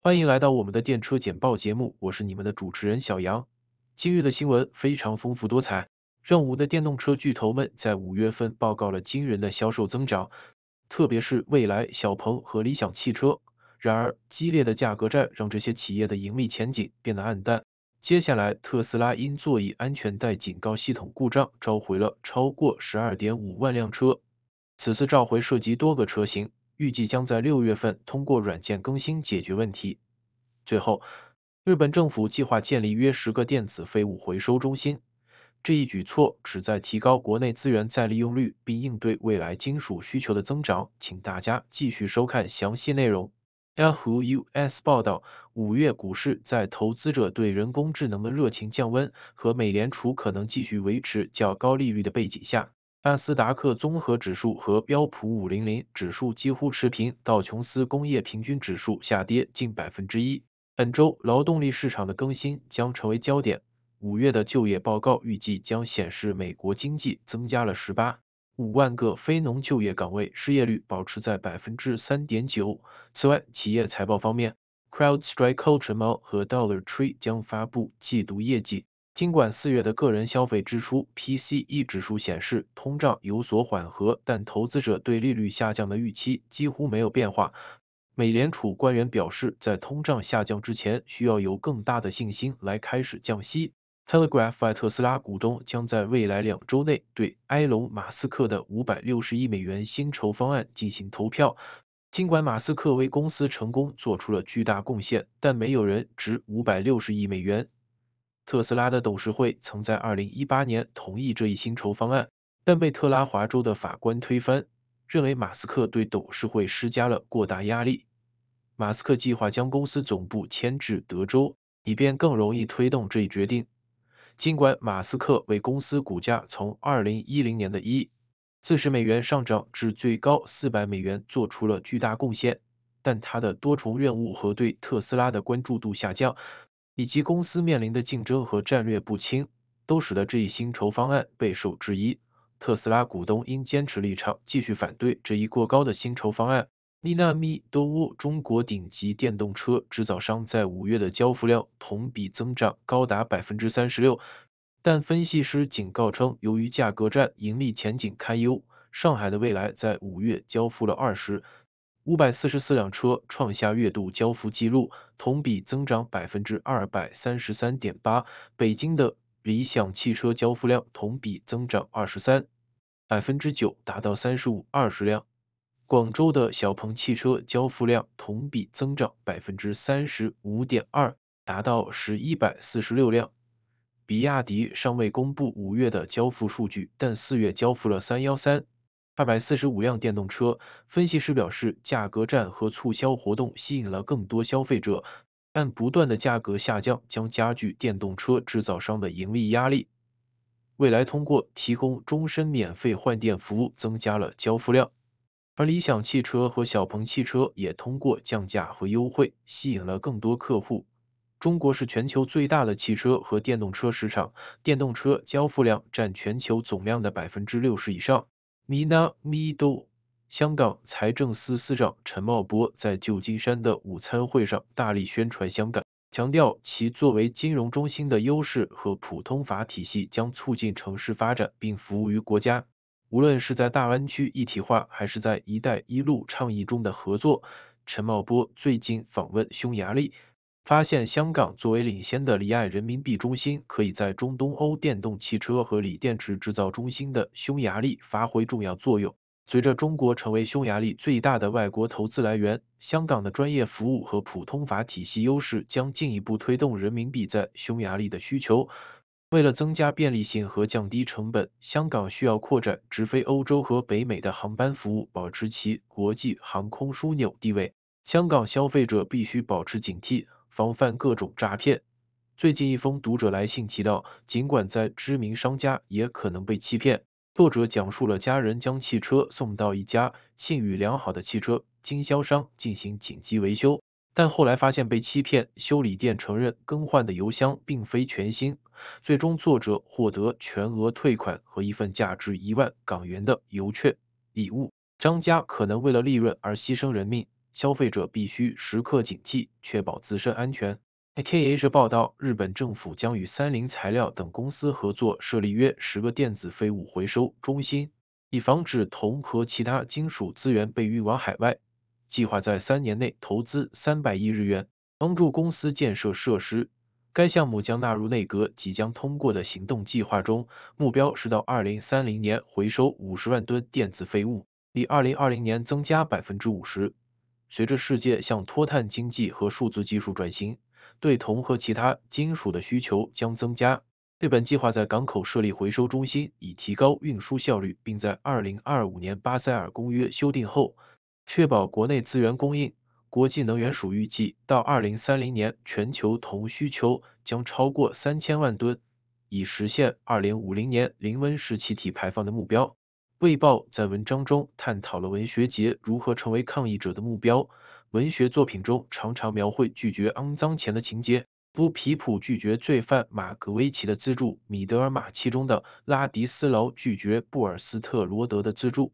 欢迎来到我们的电车简报节目，我是你们的主持人小杨。今日的新闻非常丰富多彩，让们的电动车巨头们在五月份报告了惊人的销售增长，特别是蔚来、小鹏和理想汽车。然而，激烈的价格战让这些企业的盈利前景变得暗淡。接下来，特斯拉因座椅安全带警告系统故障召回了超过十二点五万辆车，此次召回涉及多个车型。预计将在六月份通过软件更新解决问题。最后，日本政府计划建立约十个电子废物回收中心，这一举措旨在提高国内资源再利用率，并应对未来金属需求的增长。请大家继续收看详细内容。Yahoo US 报道，五月股市在投资者对人工智能的热情降温和美联储可能继续维持较高利率的背景下。纳斯达克综合指数和标普500指数几乎持平，道琼斯工业平均指数下跌近百分之一。本周劳动力市场的更新将成为焦点。五月的就业报告预计将显示美国经济增加了18.5万个非农就业岗位，失业率保持在3.9%。此外，企业财报方面，CrowdStrike、锤猫和 Dollar Tree 将发布季度业绩。尽管四月的个人消费支出 （PCE） 指数显示通胀有所缓和，但投资者对利率下降的预期几乎没有变化。美联储官员表示，在通胀下降之前，需要有更大的信心来开始降息。《Telegraph》：特斯拉股东将在未来两周内对埃隆·马斯克的560亿美元薪酬方案进行投票。尽管马斯克为公司成功做出了巨大贡献，但没有人值560亿美元。特斯拉的董事会曾在2018年同意这一薪酬方案，但被特拉华州的法官推翻，认为马斯克对董事会施加了过大压力。马斯克计划将公司总部迁至德州，以便更容易推动这一决定。尽管马斯克为公司股价从2010年的一四十美元上涨至最高四百美元做出了巨大贡献，但他的多重任务和对特斯拉的关注度下降。以及公司面临的竞争和战略不清，都使得这一薪酬方案备受质疑。特斯拉股东应坚持立场，继续反对这一过高的薪酬方案。利纳米多沃中国顶级电动车制造商在五月的交付量同比增长高达百分之三十六，但分析师警告称，由于价格战，盈利前景堪忧。上海的未来在五月交付了二十。五百四十四辆车创下月度交付记录，同比增长百分之二百三十三点八。北京的理想汽车交付量同比增长二十三百分之九，达到三十五二十辆。广州的小鹏汽车交付量同比增长百分之三十五点二，达到十一百四十六辆。比亚迪尚未公布五月的交付数据，但四月交付了三幺三。二百四十五辆电动车。分析师表示，价格战和促销活动吸引了更多消费者，但不断的价格下降将加剧电动车制造商的盈利压力。未来通过提供终身免费换电服务增加了交付量，而理想汽车和小鹏汽车也通过降价和优惠吸引了更多客户。中国是全球最大的汽车和电动车市场，电动车交付量占全球总量的百分之六十以上。米纳米多，香港财政司司长陈茂波在旧金山的午餐会上大力宣传香港，强调其作为金融中心的优势和普通法体系将促进城市发展，并服务于国家。无论是在大湾区一体化还是在“一带一路”倡议中的合作，陈茂波最近访问匈牙利。发现香港作为领先的离岸人民币中心，可以在中东欧电动汽车和锂电池制造中心的匈牙利发挥重要作用。随着中国成为匈牙利最大的外国投资来源，香港的专业服务和普通法体系优势将进一步推动人民币在匈牙利的需求。为了增加便利性和降低成本，香港需要扩展直飞欧洲和北美的航班服务，保持其国际航空枢纽地位。香港消费者必须保持警惕。防范各种诈骗。最近一封读者来信提到，尽管在知名商家也可能被欺骗。作者讲述了家人将汽车送到一家信誉良好的汽车经销商进行紧急维修，但后来发现被欺骗。修理店承认更换的油箱并非全新。最终，作者获得全额退款和一份价值一万港元的邮券礼物。商家可能为了利润而牺牲人命。消费者必须时刻谨记，确保自身安全。k h 报道，日本政府将与三菱材料等公司合作，设立约十个电子废物回收中心，以防止铜和其他金属资源被运往海外。计划在三年内投资三百亿日元，帮助公司建设设施。该项目将纳入内阁即将通过的行动计划中，目标是到二零三零年回收五十万吨电子废物，比二零二零年增加百分之五十。随着世界向脱碳经济和数字技术转型，对铜和其他金属的需求将增加。日本计划在港口设立回收中心，以提高运输效率，并在2025年巴塞尔公约修订后，确保国内资源供应。国际能源署预计，到2030年，全球铜需求将超过3000万吨，以实现2050年零温室气体排放的目标。《卫报》在文章中探讨了文学节如何成为抗议者的目标。文学作品中常常描绘拒绝肮脏钱的情节，不皮普拒绝罪犯马格威奇的资助，米德尔马其中的拉迪斯劳拒绝布尔斯特罗德的资助。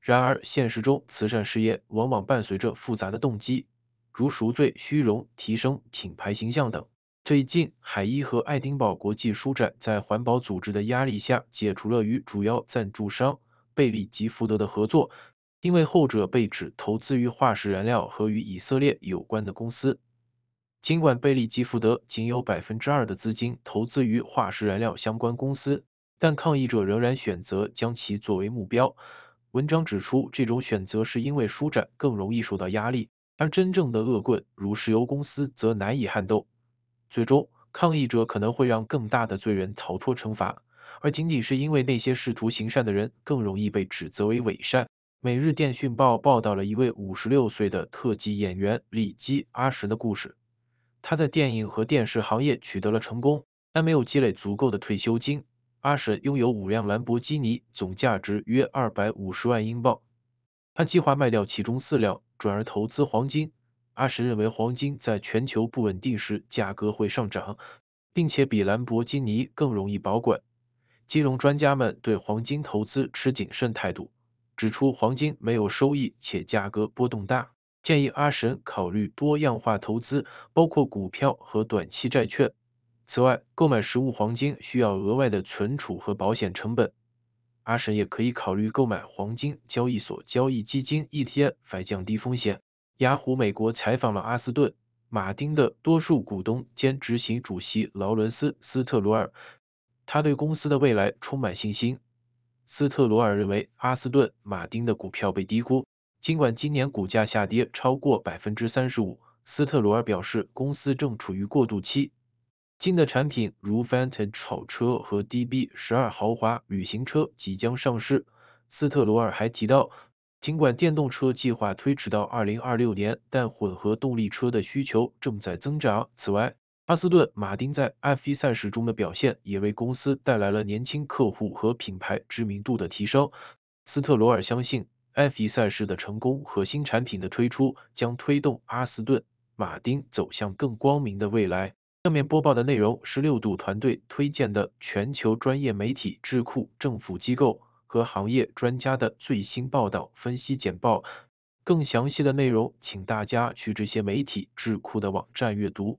然而，现实中慈善事业往往伴随着复杂的动机，如赎罪、虚荣、提升品牌形象等。最近，海伊和爱丁堡国际书展在环保组织的压力下解除了与主要赞助商。贝利吉福德的合作，因为后者被指投资于化石燃料和与以色列有关的公司。尽管贝利吉福德仅有百分之二的资金投资于化石燃料相关公司，但抗议者仍然选择将其作为目标。文章指出，这种选择是因为舒展更容易受到压力，而真正的恶棍如石油公司则难以撼动。最终，抗议者可能会让更大的罪人逃脱惩罚。而仅仅是因为那些试图行善的人更容易被指责为伪善。《每日电讯报》报道了一位56岁的特技演员李基阿什的故事。他在电影和电视行业取得了成功，但没有积累足够的退休金。阿什拥有五辆兰博基尼，总价值约250万英镑。他计划卖掉其中四辆，转而投资黄金。阿什认为，黄金在全球不稳定时价格会上涨，并且比兰博基尼更容易保管。金融专家们对黄金投资持谨慎态度，指出黄金没有收益且价格波动大，建议阿神考虑多样化投资，包括股票和短期债券。此外，购买实物黄金需要额外的存储和保险成本。阿神也可以考虑购买黄金交易所交易基金 （ETF），来降低风险。雅虎美国采访了阿斯顿·马丁的多数股东兼执行主席劳伦斯·斯特罗尔。他对公司的未来充满信心。斯特罗尔认为，阿斯顿·马丁的股票被低估，尽管今年股价下跌超过百分之三十五。斯特罗尔表示，公司正处于过渡期，新的产品如 f a n t g e 跑车和 DB 十二豪华旅行车即将上市。斯特罗尔还提到，尽管电动车计划推迟到二零二六年，但混合动力车的需求正在增长。此外，阿斯顿马丁在 F1 赛事中的表现也为公司带来了年轻客户和品牌知名度的提升。斯特罗尔相信，F1 赛事的成功和新产品的推出将推动阿斯顿马丁走向更光明的未来。下面播报的内容是六度团队推荐的全球专业媒体、智库、政府机构和行业专家的最新报道分析简报。更详细的内容，请大家去这些媒体智库的网站阅读。